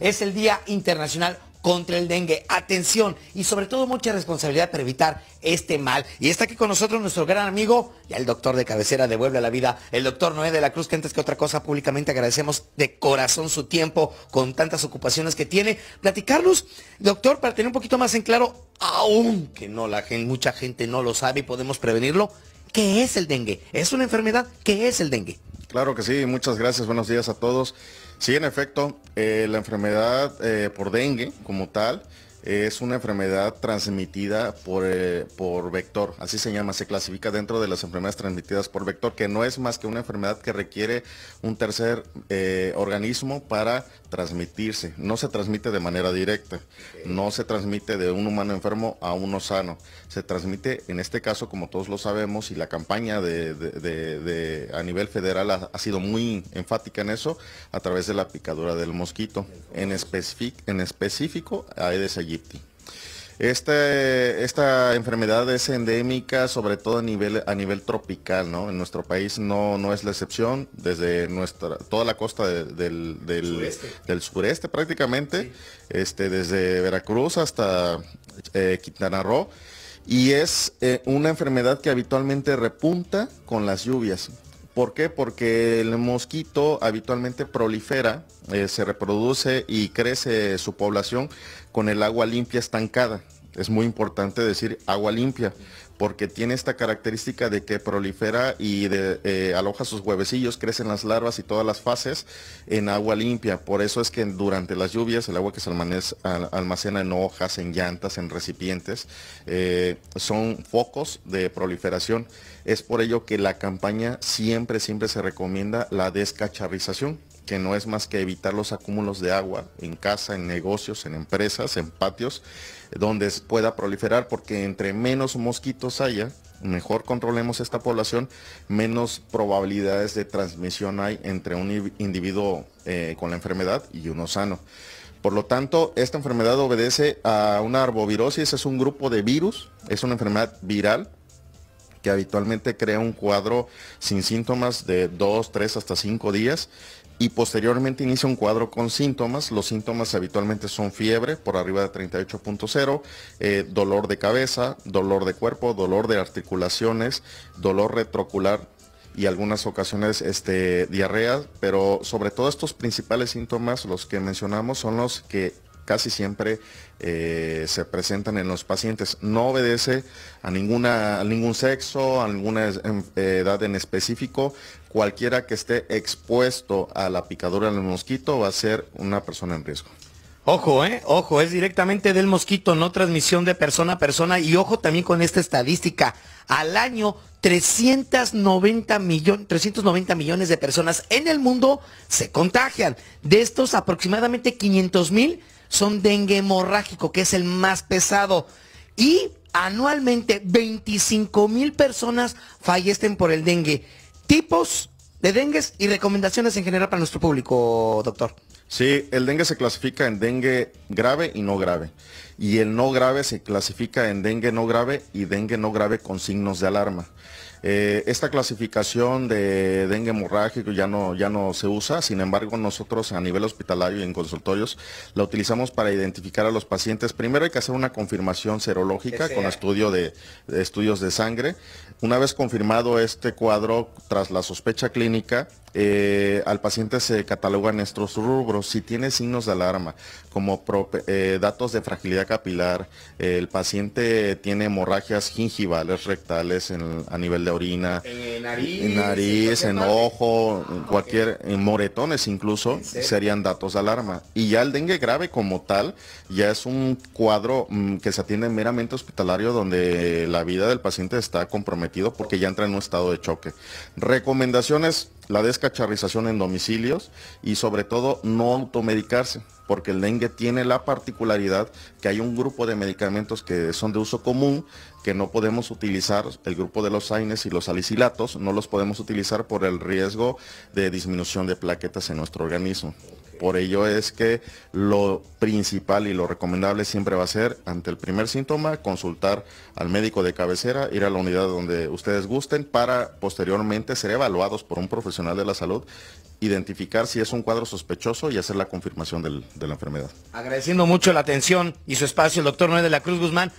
Es el Día Internacional contra el dengue. Atención y sobre todo mucha responsabilidad para evitar este mal. Y está aquí con nosotros nuestro gran amigo, ya el doctor de cabecera de Vuelve a la Vida, el doctor Noé de la Cruz, que antes que otra cosa públicamente agradecemos de corazón su tiempo con tantas ocupaciones que tiene. Platicarnos, doctor, para tener un poquito más en claro, aunque no la mucha gente no lo sabe y podemos prevenirlo, ¿qué es el dengue? ¿Es una enfermedad? ¿Qué es el dengue? Claro que sí, muchas gracias, buenos días a todos. Sí, en efecto, eh, la enfermedad eh, por dengue como tal es una enfermedad transmitida por, eh, por vector, así se llama, se clasifica dentro de las enfermedades transmitidas por vector, que no es más que una enfermedad que requiere un tercer eh, organismo para transmitirse. No se transmite de manera directa, no se transmite de un humano enfermo a uno sano, se transmite en este caso, como todos lo sabemos, y la campaña de, a nivel federal ha, sido muy enfática en eso, a través de la picadura del mosquito. En, en específico, hay seguir este, esta enfermedad es endémica, sobre todo a nivel, a nivel tropical, ¿no? En nuestro país no, no es la excepción, desde nuestra, toda la costa del, del, sureste. prácticamente, este, desde Veracruz hasta eh, Quintana Roo, y es eh, una enfermedad que habitualmente repunta con las lluvias. ¿Por qué? Porque el mosquito habitualmente prolifera, eh, se reproduce y crece su población con el agua limpia estancada. Es muy importante decir agua limpia, porque tiene esta característica de que prolifera y eh, aloja sus huevecillos, crecen las larvas y todas las fases en agua limpia. Por eso es que durante las lluvias el agua que se almacena en hojas, en llantas, en recipientes, eh, son focos de proliferación. Es por ello que la campaña siempre, siempre se recomienda la descacharrización que no es más que evitar los acúmulos de agua en casa, en negocios, en empresas, en patios, donde pueda proliferar, porque entre menos mosquitos haya, mejor controlemos esta población, menos probabilidades de transmisión hay entre un individuo eh, con la enfermedad y uno sano. Por lo tanto, esta enfermedad obedece a una arbovirosis, es un grupo de virus, es una enfermedad viral que habitualmente crea un cuadro sin síntomas de 2, 3 hasta 5 días y posteriormente inicia un cuadro con síntomas. Los síntomas habitualmente son fiebre por arriba de 38.0, eh, dolor de cabeza, dolor de cuerpo, dolor de articulaciones, dolor retrocular y algunas ocasiones este, diarrea, pero sobre todo estos principales síntomas, los que mencionamos, son los que casi siempre eh, se presentan en los pacientes. No obedece a, ninguna, ningún sexo, a ninguna em, edad en específico. Cualquiera que esté expuesto a la picadura del mosquito va a ser una persona en riesgo. Ojo, eh, ojo, es directamente del mosquito, no transmisión de persona a persona. Y ojo también con esta estadística. Al año, 390 millones de personas en el mundo se contagian. De estos, aproximadamente 500 mil son dengue hemorrágico, que es el más pesado. Y anualmente 25 mil personas fallecen por el dengue. Tipos de dengue y recomendaciones en general para nuestro público, doctor. Sí, el dengue se clasifica en dengue grave y no grave y el no grave se clasifica en dengue no grave y dengue no grave con signos de alarma. Eh, esta clasificación de dengue hemorrágico ya no, ya no se usa, sin embargo nosotros a nivel hospitalario y en consultorios la utilizamos para identificar a los pacientes. Primero hay que hacer una confirmación serológica con estudio de, estudios de sangre. Una vez confirmado este cuadro, tras la sospecha clínica, eh, al paciente se catalogan estos rubros. Si tiene signos de alarma, como eh, datos de fragilidad capilar, el paciente tiene hemorragias gingivales rectales a nivel de orina, en nariz, en, ojo, cualquier en moretones incluso serían datos de alarma. Y ya el dengue grave como tal ya es un cuadro mm, que se atiende meramente hospitalario donde la vida del paciente está comprometido porque ya entra en un estado de choque. Recomendaciones la descacharrización en domicilios y sobre todo no automedicarse, porque el dengue tiene la particularidad que hay un grupo de medicamentos que son de uso común que no podemos utilizar el grupo de los aines y los salicilatos, no los podemos utilizar por el riesgo de disminución de plaquetas en nuestro organismo. Por ello es que lo principal y lo recomendable siempre va a ser, ante el primer síntoma, consultar al médico de cabecera, ir a la unidad donde ustedes gusten para posteriormente ser evaluados por un profesional de la salud, identificar si es un cuadro sospechoso y hacer la confirmación de la enfermedad. Agradeciendo mucho la atención y su espacio, el doctor Noel de la Cruz Guzmán.